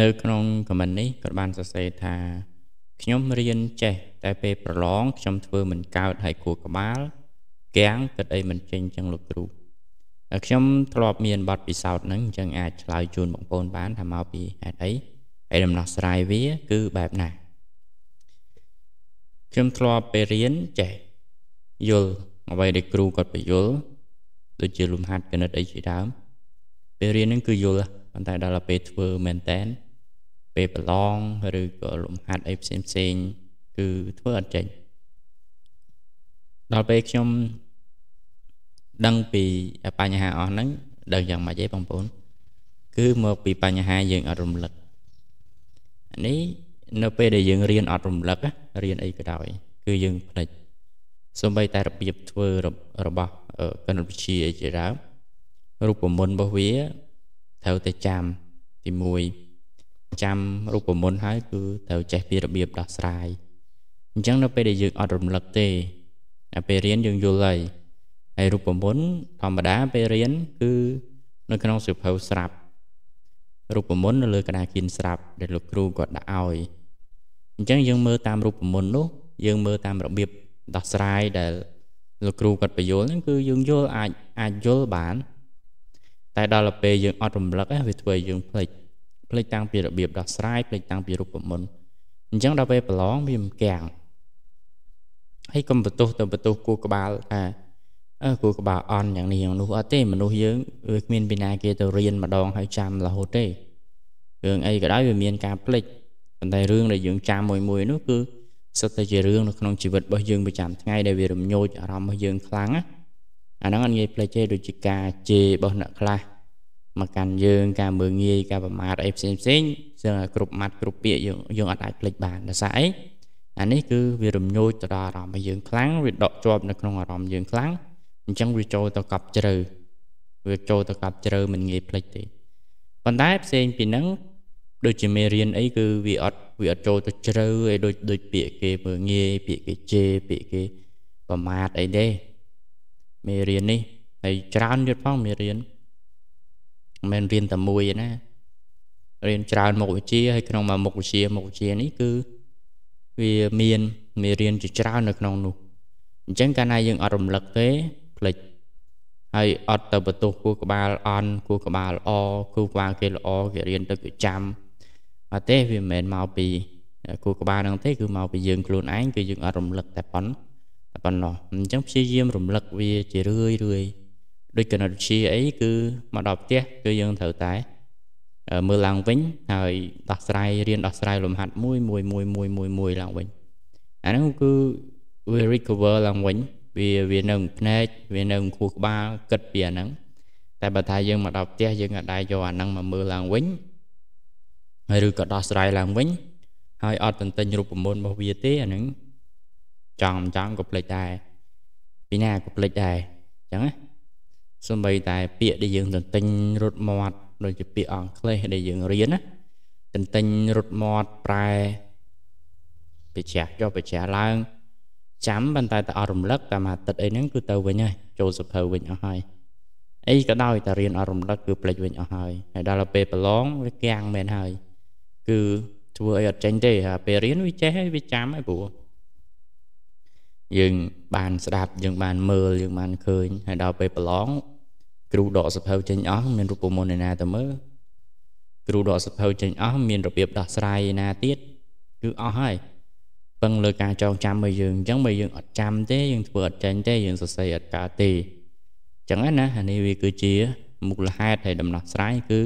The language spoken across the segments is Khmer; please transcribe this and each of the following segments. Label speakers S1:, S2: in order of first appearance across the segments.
S1: នៅក្នុងខមមិននេះក៏បានសរសេរថា ខ្ញុំរៀនចេះ តែពេលប្រឡងខ្ញុំធ្វើមិនកើតហើយគួរក្បាលគាំងគិតអីមិនចេញចឹងលោកគ្រូខ្ញុំធ្លាប់មានបទពិសោធន៍ហ្នឹងអញ្ចឹងអាចឆ្លើយជូនបងប្អូនបានថាមកពីហេតុអីហើយដំណោះស្រាយវាគឺបែបណាខ្ញុំធ្លាប់ពេលរៀនចេះយល់អ្វីដែលគ្រូគាត់បញ្យល់ដូចជាលំហាត់គណិតអីជាដើម ពេលរៀនហ្នឹងគឺយល់ប៉ុន្តែដល់ពេលធ្វើមែនតែនពេលប្រឡងឬក៏លំហាត់អីផ្សេងផ្សេងគឺធ្វើអត់ចេញដល់ពេលខ្ញុំដឹងពីបញ្ហាអស់ហ្នឹងដឹងយ៉ាងម៉េចឯងបងប្អូន គឺមកពីបញ្ហាយើងអត់រំលឹកនេះនៅពេលដែលយើងរៀនអត់រំលឹករៀនអីក៏ដោយ គឺយើងផ្លិចសូម្បីតែរបៀបធ្វើរបស់កណិតវិទ្យាអីជាដើមរូបមន្តរបស់វាត្រូវតែចាំទី1ចាំរូបមន្តហើយគឺត្រូវចេះពីរបៀបដោះស្រាយអញ្ចឹងនៅពេលដែលយើងអត់រំលឹកទេតែពេលរៀនយើងយល់ហើយហើយរូបមន្តធម្មតាពេលរៀន គឺនៅក្នុងសៀវភៅស្រាប់រូបមន្តនៅលើក្តារគៀនស្រាប់ដែលលោកគ្រូគាត់ដាក់ឲ្យអញ្ចឹងយើងមើលតាមរូបមន្តនោះយើងមើលតាមរបៀបដោះស្រាយដែលលោកគ្រូគាត់បញ្យល់ហ្នឹងគឺយើងយល់អាចអាចយល់បាន តែដល់ពេលយើងអត់រំលឹកវាធ្វើឲ្យយើងភ្លេចភ្លេចតាំងពីរបៀបដោះស្រាយភ្លេចតាំងពីរូបមន្តអញ្ចឹងដល់ពេលប្រឡងវាមិនកាំងហើយកុំបន្ទោសទៅបន្ទោសគូក្បាលថាអើគូក្បាលអន់យ៉ាងនេះយ៉ាងនោះអត់ទេមនុស្សយើងវាគ្មានពីណាគេទៅរៀនម្ដងហើយចាំរហូតទេរឿងអីក៏ដោយវាមានការភ្លេចប៉ុន្តែរឿងដែលយើងចាំមួយមួយនោះគឺសុទ្ធតែជារឿងនៅក្នុងជីវិតរបស់យើងប្រចាំថ្ងៃដែលវារំញោចអារម្មណ៍របស់យើងខ្លាំងណាអាហ្នឹងអត់ងាយភ្លេចទេដូចជាការជេររបស់អ្នកខ្លះមកកាន់យើងការមើងងាយការប្រមាថអីផ្សេងផ្សេងចឹងគ្រប់ម៉ាត់គ្រប់ពាក្យយើងយើងអាចភ្លេចបានដោយសារអីអានេះគឺវារំញោចទៅដល់អារម្មណ៍របស់យើងខ្លាំងវាដកជាប់នៅក្នុងអារម្មណ៍យើងខ្លាំងអញ្ចឹងវាចូលទៅកប់ជ្រៅវាចូលទៅកប់ជ្រៅមិនងាយភ្លេចទេប៉ុន្តែផ្សេងពីហ្នឹងដូចជាមេរៀនអីគឺវាអត់វាអត់ចូលទៅជ្រៅអីដូចដូចពាក្យគេមើងងាយពាក្យគេជេរពាក្យគេប្រមាថអីទេមេរៀននេះហើយច្រើនទៀតផងមេរៀនមិនមែនរៀនតែមួយទេណារៀនច្រើនមុខវិជ្ជាហើយក្នុងមួយមុខវិជ្ជាមុខវិជ្ជានេះគឺវាមានមេរៀនជាច្រើននៅក្នុងនោះអញ្ចឹងកាលណាយើងអត់រំលឹកទេភ្លេចហើយអត់ទៅបន្ទោសគូក្បាលអន់គូក្បាលអគូក្បាលគេល្អគេរៀនទៅគេចាំអត់ទេវាមិនមែនមកពីគូក្បាលហ្នឹងទេគឺមកពីយើងខ្លួនឯងគឺយើងអត់រំលឹក តែប៉ុណ្ណោះតែប៉ុណ្ណោះអញ្ចឹងព្យាយាមរំលឹកវាជារឿយរឿយដូចកណិតវិទ្យាអីគឺមកដល់ផ្ទះគឺយើងត្រូវតែមើលឡើងវិញ ហើយដោះស្រាយរៀនដោះស្រាយលំហាត់មួយមួយមួយមួយមួយមួយឡើងវិញអាហ្នឹងគឺវា recover ឡើងវិញវាវានៅភ្នែកវានៅខួរក្បាលគិតពីអាហ្នឹងតែបើថាយើងមកដល់ផ្ទះយើងអាចដែរយកអាហ្នឹងមកមើលឡើងវិញហើយឬក៏ដោះស្រាយឡើងវិញ ហើយអត់ទន្ទិញរូបមន្តរបស់វាទេអាហ្នឹងចង់ចង់ក៏ភ្លេចដែរពីណាក៏ភ្លេចដែរអញ្ចឹងណាសូម្បីតែពាក្យដែលយើងទន្ទិញរត់មាត់ដូចជាពាក្យអង់គ្លេសដែលយើងរៀនណាទន្ទិញរត់មាត់ប្រែបច្ចាចុះបច្ចាឡើង ចាំប៉ុន្តែតែអត់រំលឹកតាមអាទិត្យអីហ្នឹងគឺទៅវិញហើយចូលសភៅវិញអស់ហើយអីក៏ដោយតែរៀនអត់រំលឹកគឺផ្លេចវិញអស់ហើយហើយដល់ពេលប្រឡងវាគាំងមែនហើយគឺធ្វើអីអត់ចេញទេហើយពេលរៀនវាចេះហើយវាចាំហើយព្រោះយើង បានស្ដាប់យើងបានមើលយើងបានឃើញហើយដល់ពេលប្រឡងគ្រូដកសភៅចេញអស់មានរូបមន្តណាទៅមើលគ្រូដកសភៅចេញអស់មានរបៀបដោះស្រាយណាទៀតគឺអស់ហើយពឹងលើការចងចាំរបស់យើងអញ្ចឹងបើយើងអត់ចាំទេយើងធ្វើអត់ចេញទេយើងសរសេរអត់កើតទេអញ្ចឹងណាអានេះវាគឺជាមូលហេតុហើយដំណោះស្រាយគឺ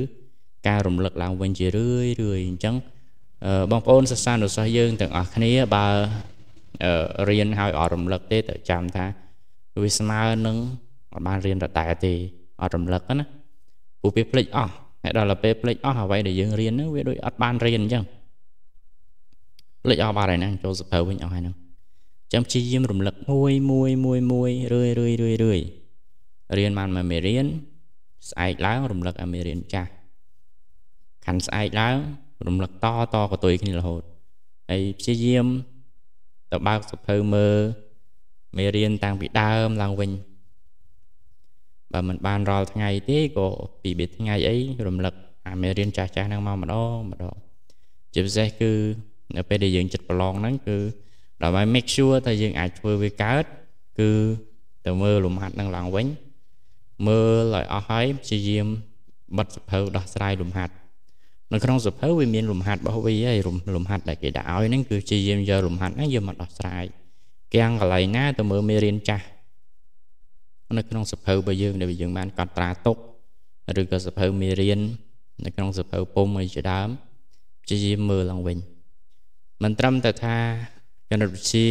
S1: ការរំលឹកឡើងវិញជារឿយរឿយអញ្ចឹងបងប្អូនសិស្សានុសិស្សយើងទាំងអស់គ្នាបើរៀនហើយអត់រំលឹកទេត្រូវចាំថាវាស្មើនឹងអត់បានរៀនតតែទេអត់រំលឹកណាព្រោះវាភ្លេចអស់ហើយដល់ពេលភ្លេចអស់អ្វីដែលយើងរៀនហ្នឹងវាដូចអត់បានរៀនអញ្ចឹងភ្លេចអស់បាត់ហើយហ្នឹងចូលសភៅវិញអស់ហើយហ្នឹងអញ្ចឹងព្យាយាមរំលឹកមួយមួយមួយមួយរឿយរឿយរឿយរឿយរៀនបានមួយមេរៀនស្អែកឡើងរំលឹកអាមេរៀនចាស់កាន់ស្អែកឡើងរំលឹកតតកតុយគ្នារហូតហើយព្យាយាមទៅបើកសភៅមើលមេរៀនតាំងពីដើមឡើងវិញបើមិនបានរាល់ថ្ងៃទេក៏ពីបេថ្ងៃអីរំលឹកអាមេរៀនចាស់ចាស់ហ្នឹងមកម្ដងម្ដងជាពិសេសគឺនៅពេលដែលយើងចិត្តប្រឡងហ្នឹងគឺដើម្បី make sure ថាយើងអាចធ្វើវាកើតគឺទៅមើលលំហាត់ហ្នឹងឡើងវិញមើលឲ្យអស់ហើយព្យាយាមបិទសភៅដោះស្រាយលំហាត់នៅក្នុងសភៅវាមានលំហាត់របស់វាហើយលំហាត់ដែលគេដាក់ឲ្យហ្នឹងគឺព្យាយាមយកលំហាត់ហ្នឹងយកមកដោះស្រាយទាំងកន្លែងណាទៅមើលមេរៀនចាស់នៅក្នុងសភៅរបស់យើងដែលយើងបានកត់ត្រាទុកឬក៏សភៅមេរៀននៅក្នុងសភៅពុំអីជាដើមព្យាយាមមើលឡើងវិញមិនត្រឹមតែថាគណិតវិទ្យា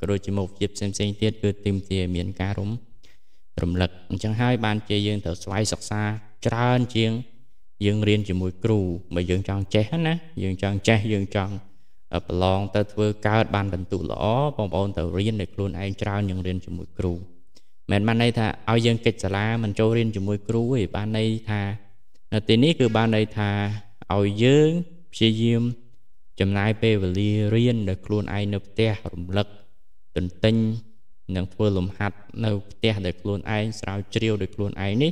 S1: ក៏ដូចជាមុខវិជ្ជាផ្សេងៗទៀតគឺទីមទាមានការរំរំលឹកអញ្ចឹងហើយបានជាយើងត្រូវស្វ័យសិក្សាច្រើនជាងយើងរៀនជាមួយគ្រូបើយើងចង់ចេះណាយើងចង់ចេះយើងចង់ប្រឡងទៅធ្វើកើតបានបន្ទុកល្អបងប្អូនត្រូវរៀនដោយខ្លួនឯងច្រើនយើងរៀនជាមួយគ្រូមិនបានន័យថាឲ្យយើងកិច្ចសាលាមិនចូលរៀនជាមួយគ្រូទេបានន័យថានៅទីនេះគឺបានន័យថាឲ្យយើងព្យាយាមចំណាយពេលវេលារៀនដោយខ្លួនឯងនៅផ្ទះរំលឹកទន្ទិញនិងធ្វើលំហាត់នៅផ្ទះដោយខ្លួនឯងស្រាវជ្រាវដោយខ្លួនឯងនេះ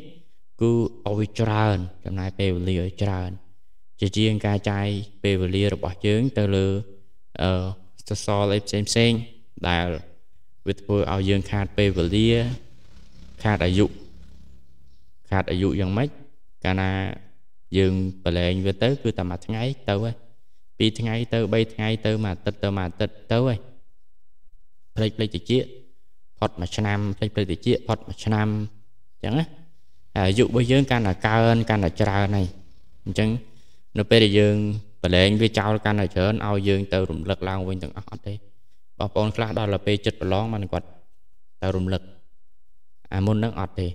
S1: គឺឲ្យច្រើន ចំណាយពេលវេលាឲ្យច្រើនជាជាងការចាយពេលវេលារបស់យើងទៅលើអឺសសរអីផ្សេងផ្សេងដែលវាធ្វើឲ្យយើងខាតពេលវេលាខាតអាយុខាតអាយុយ៉ាងម៉េចកាលណាយើងប្រឡែងវាទៅគឺតែមួយថ្ងៃទៅហើយពីរថ្ងៃទៅ3ថ្ងៃទៅមួយអាទិត្យទៅមួយអាទិត្យទៅហើយផ្លេចផ្លេចតិចផុតមួយឆ្នាំផ្លេចផ្លេចតិចផុតមួយឆ្នាំអញ្ចឹងណាអាយុរបស់យើងកាន់តែកើនកាន់តែច្រើនហើយអញ្ចឹងនៅពេលដែលយើងប្រឡែងវាចោលកាន់តែច្រើនឲ្យយើងទៅរំលឹកឡើងវិញទាំងអស់អត់ទេបងប្អូនខ្លះដល់ទៅពេលចិត្តប្រឡងបានគាត់ទៅរំលឹកអាមុននឹងអត់ទេ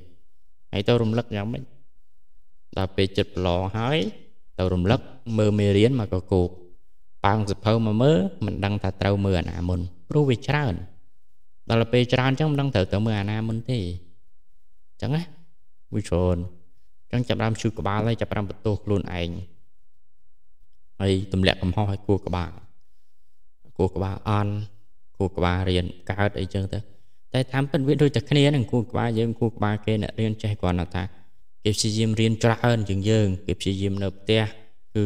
S1: ហើយ ទៅរំលឹកយ៉ាងម៉េចដល់ពេលចិត្តប្រឡហើយទៅរំលឹកមើលមេរៀនមកកកូកប៉ាងសភៅមកមើលមិនដឹងថាត្រូវមើលអាណាមុនព្រោះវាច្រើន ដល់ពេលច្រើនចឹងមិនដឹងត្រូវទៅមើលអាណាមុនទេចឹងណាវាច្រើនចឹងចាប់ដើមឈឺក្បាលហើយចាប់ដើមបន្ទោសខ្លួនឯងហើយទម្លាក់កំហុសឲ្យគួរក្បាលគួរក្បាលអន់គួរក្បាលរៀនកើតអីចឹងទៅតែតាមពិតវាដូចតែគ្នានឹងគូក្បាលយើងគូក្បាលគេអ្នករៀនចេះគ្រាន់តែថាគេព្យាយាមរៀនច្រើនជាងយើងគេព្យាយាមនៅផ្ទះគឺ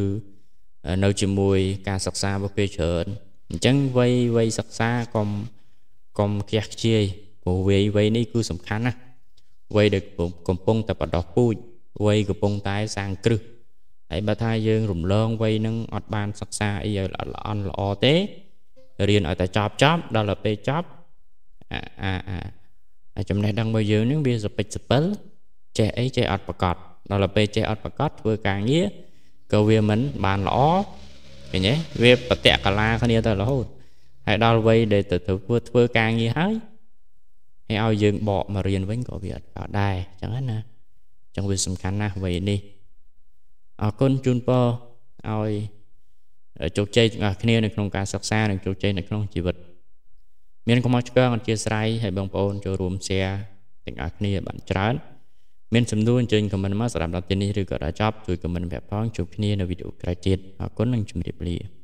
S1: នៅជាមួយការសិក្សារបស់ពេលច្រើនអញ្ចឹងវ័យវ័យសិក្សាកុំកុំខ្ជះខ្ជាយព្រោះវ័យវ័យនេះគឺសំខាន់ណាស់វ័យដែលកំពុងតែបដោះពូជវ័យកំពុងតែសាងគ្រឹះហើយបើថាយើងរំលងវ័យនឹងអត់បានសិក្សាអីឲ្យល្អល្អទេរៀនឲ្យតែចប់ចប់ដល់ទៅពេលចប់អាអាចំណេះដឹងរបស់យើងនឹងវាសពេចសពិលចេះអីចេះអត់ប្រកបដល់ទៅពេលចេះអត់ប្រកបធ្វើការងារក៏វាមិនបានល្អឃើញទេវាប្រតិកលាគ្នាទៅរហូតហើយដល់វ័យដែលទៅធ្វើធ្វើការងារហើយហើយឲ្យយើងបកមករៀនវិញក៏វាអត់ដល់ដែរអញ្ចឹងណាអញ្ចឹងវាសំខាន់ណាស់វ័យនេះអរគុណជូនពរឲ្យជោគជ័យទាំងអស់គ្នានៅក្នុងការសិក្សានិងជោគជ័យនៅក្នុងជីវិត។មានកុំអោយឆ្កឹងអធិស្ឋ័យឲ្យបងប្អូនចូលរួម share ទាំងអស់គ្នាបានច្រើន មានសំណួរអញ្ជើញ comment មកសម្រាប់ដល់ទីនេះឬក៏ដល់ចប់ជួយ comment ប្រាប់ផងជួបគ្នានៅវីដេអូក្រោយទៀតអរគុណនិងជម្រាបលា